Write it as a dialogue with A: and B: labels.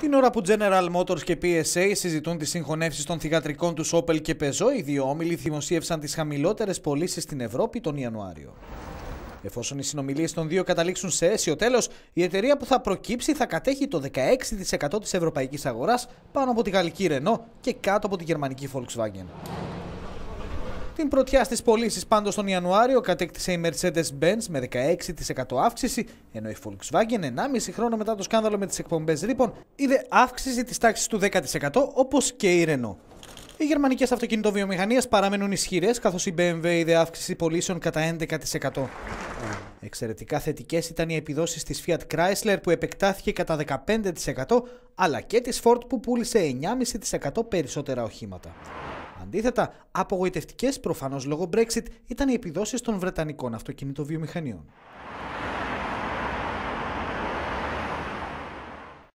A: Την ώρα που General Motors και PSA συζητούν τις συγχωνεύσεις των θηγατρικών τους Opel και Peugeot, οι δύο όμιλοι δημοσίευσαν τις χαμηλότερες πωλήσεις στην Ευρώπη τον Ιανουάριο. Εφόσον οι συνομιλίες των δύο καταλήξουν σε αίσιο τέλος, η εταιρεία που θα προκύψει θα κατέχει το 16% της ευρωπαϊκής αγοράς πάνω από τη γαλλική Renault και κάτω από τη γερμανική Volkswagen. Την πρωτιά στις πωλήσεις πάντως τον Ιανουάριο κατέκτησε η Mercedes-Benz με 16% αύξηση, ενώ η Volkswagen 1,5 χρόνο μετά το σκάνδαλο με τις εκπομπές ρήπων είδε αύξηση της τάξης του 10% όπως και η Renault. Οι γερμανικές αυτοκινητοβιομηχανίες παραμένουν ισχυρές, καθώς η BMW είδε αύξηση πωλήσεων κατά 11%. Εξαιρετικά θετικές ήταν οι επιδόσεις της Fiat Chrysler που επεκτάθηκε κατά 15%, αλλά και της Ford που πούλησε 9,5% περισσότερα οχήματα. Αντίθετα, απογοητευτικές προφανώς λόγω Brexit ήταν οι επιδόσεις των Βρετανικών αυτοκινητοβιομηχανιών.